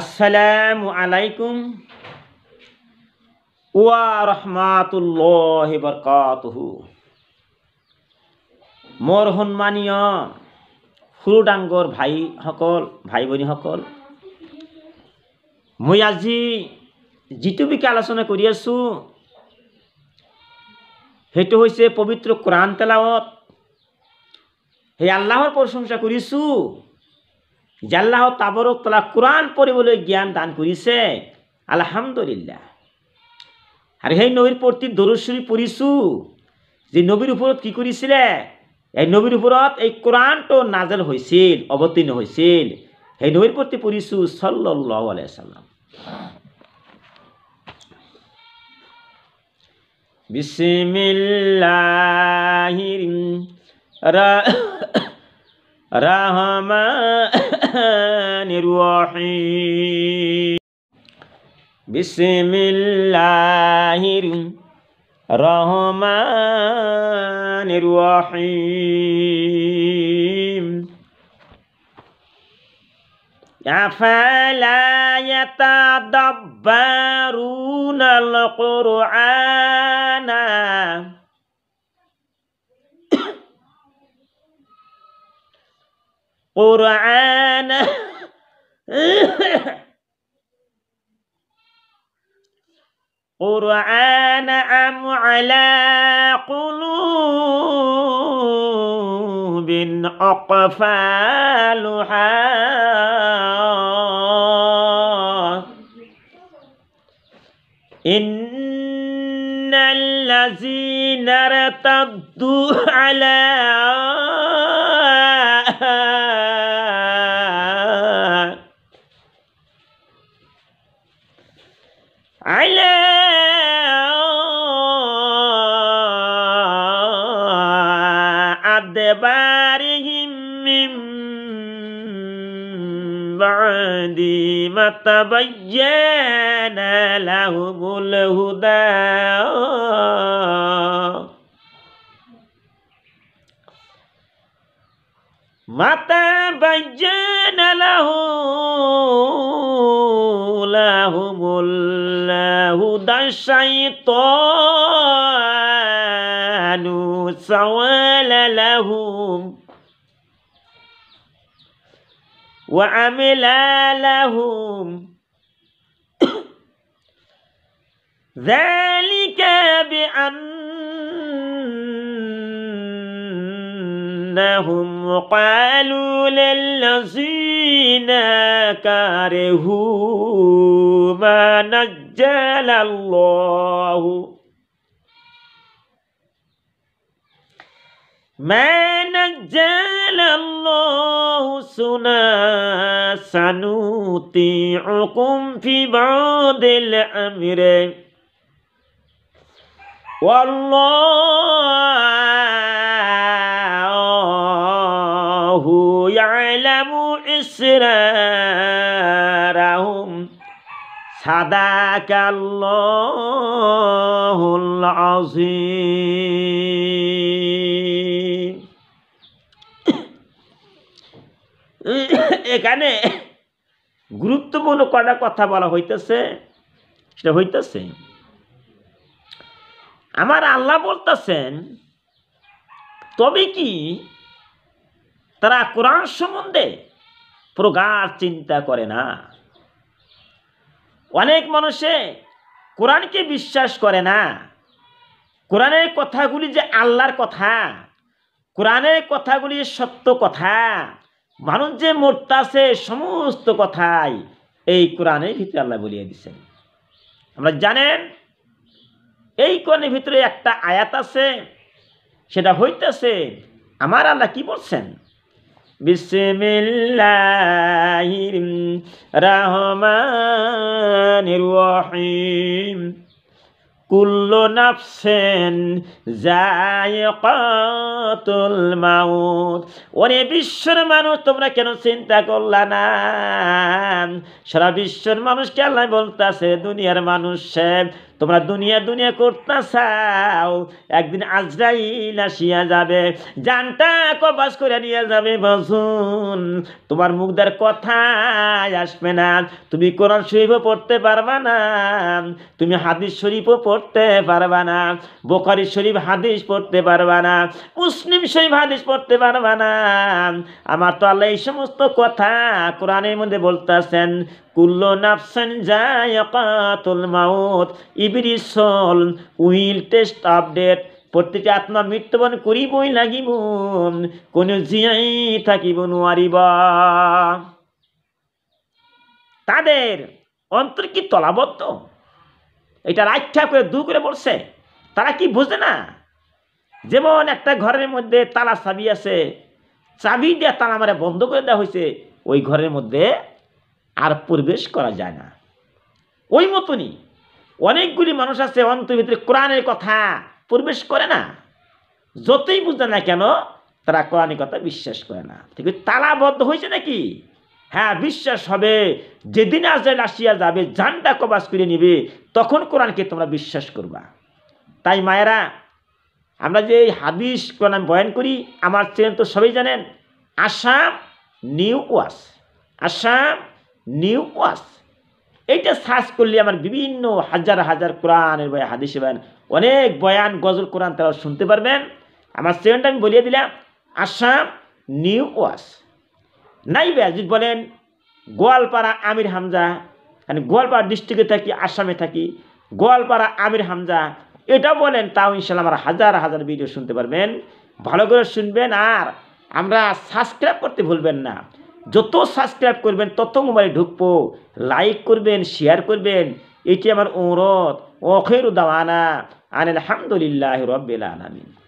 আসসালামু আলাইকুম ওয়া রহমাতুল্লাহ বরকাতহু মোৰ সন্মানীয় সৰু ডাঙৰ ভাইসকল ভাই ভনীসকল মই আজি যিটো বিষয়ে আলোচনা কৰি আছোঁ সেইটো হৈছে পবিত্ৰ কোরআন তেলাৱত সেই আল্লাহৰ প্ৰশংসা কৰিছোঁ জাল্লাহ তাবরক তালা কোরআন পড়িবলৈ জ্ঞান দান কৰিছে আলহামদুলিল্লাহ আর সেই নবীর প্রতি দরুশ্বরী পড়িছু যে নবীর উপরত কি কৰিছিলে এই নবীর উপরত এই কোরআনটো নাজেল হৈছিল অৱতীৰ্ণ হৈছিল সেই নবীর প্রতি পড়িছু সাল্লাম বিসমিল্লাহির রহমান الرحمن الرحيم بسم الله الرحمن الرحيم أفلا يتدبرون القرآن قرآن قرآن أم على قلوب أقفالها إن الذين ارتدوا على أدبارهم من بعد ما تبين لهم الهدى ما تبين له لهم الهدى الشيطان سوال لهم وعمل لهم ذلك بأنهم قالوا للذين كرهوا ما نجل الله ما نجال الله سنا سنطيعكم في بعض الأمر والله يعلم إسرارهم صدق الله العظيم এখানে গুরুত্বপূর্ণ কটা কথা বলা হইতেছে সেটা হইতেছে আমার আল্লাহ বলতেছেন তবে কি তারা কোরআন সম্বন্ধে প্রগাঢ় চিন্তা করে না অনেক মানুষে কোরআনকে বিশ্বাস করে না কোরআনের কথাগুলি যে আল্লাহর কথা কোরআনের কথাগুলি সত্য কথা মানুষ যে মরতাছে সমস্ত কথাই এই কোরআনের ভিতরে আল্লাহ বলিয়ে দিচ্ছেন আমরা জানেন এই কোরআনের ভিতরে একটা আয়াত আছে সেটা হইতেছে আমার আল্লাহ কি বলছেন বিসমিল্লাহির রহমানির কুল্লু নাফসেন জায়কাতুল মাউত ওরে বিশ্বর মানুষ তোমরা কেন চিন্তা করলা না সারা বিশ্বর মানুষকে আল্লাহ বলতাছে দুনিয়ার মানুষ তোমরা দুনিয়া দুনিয়া করতে চাও একদিন আজরাইল আসিয়া যাবে জানটা কবাস করে নিয়ে যাবে বসুন তোমার মুখদার কথা আসবে না তুমি কোরআন শরীফও পড়তে পারবা না তুমি হাদিস শরীফও পড়তে পারবা না বোকারি শরীফ হাদিস পড়তে পারবা না মুসলিম শরীফ হাদিস পড়তে পারবা না আমার তো আল্লাহ এই সমস্ত কথা কোরআনের মধ্যে বলতে কুল্লো নাফসান জায়াকাতুল মাউত ইবরিস উইল টেস্ট আপডেট প্রত্যেকটি আত্মা মৃত্যুবরণ করিবই লাগিব কোন জিয়াই থাকিব নোৱাৰিবা তাদের অন্তর কি তলাবদ্ধ এটা রাইক্ষা করে দু করে পড়ছে তারা কি বুঝে না যেমন একটা ঘরের মধ্যে তালা চাবি আছে চাবি দিয়ে তালা মারে বন্ধ করে দেওয়া হয়েছে ওই ঘরের মধ্যে আর প্রবেশ করা যায় না ওই মতনই অনেকগুলি মানুষ আছে অন্তর ভিতরে কোরআনের কথা প্রবেশ করে না যতই বুঝতে না কেন তারা কোরআনের কথা বিশ্বাস করে না ঠিক তালাবদ্ধ হয়েছে নাকি হ্যাঁ বিশ্বাস হবে যেদিন আজরাইল আসিয়া যাবে জানটা কবাস করে নিবে তখন কোরআনকে তোমরা বিশ্বাস করবা তাই মায়েরা আমরা যে হাদিস কোরআন বয়ান করি আমার চেন তো সবাই জানেন Assam news Assam news এইটা সার্চ করলে আমার বিভিন্ন হাজার হাজার কোরআনের বয়ান হাদিসে বয়ান অনেক বয়ান গজল কোরআন তারা শুনতে পারবেন আমার সেকেন্ড আমি বলিয়ে দিলাম আসাম নিউ ওয়াস নাইবে যদি বলেন গোয়ালপাড়া আমির হামজা মানে গোয়ালপাড়া ডিস্ট্রিক্টে থাকি আসামে থাকি গোয়ালপাড়া আমির হামজা এটা বলেন তাও ইনশাল্লাহ আমার হাজার হাজার ভিডিও শুনতে পারবেন ভালো করে শুনবেন আর আমরা সাবস্ক্রাইব করতে ভুলবেন না যত সাবস্ক্রাইব করবেন তত মোবাইল ঢুকবো লাইক করবেন শেয়ার করবেন এটি আমার অনুরোধ অখের দাওয়ানা আন আলহামদুলিল্লাহ রবিল আলমিন